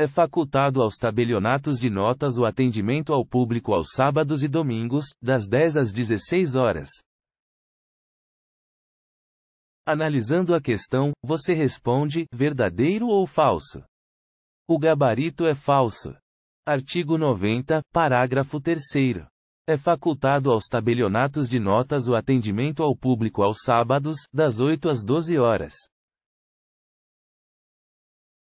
É facultado aos tabelionatos de notas o atendimento ao público aos sábados e domingos, das 10 às 16 horas. Analisando a questão, você responde: verdadeiro ou falso? O gabarito é falso. Artigo 90, parágrafo 3. É facultado aos tabelionatos de notas o atendimento ao público aos sábados, das 8 às 12 horas.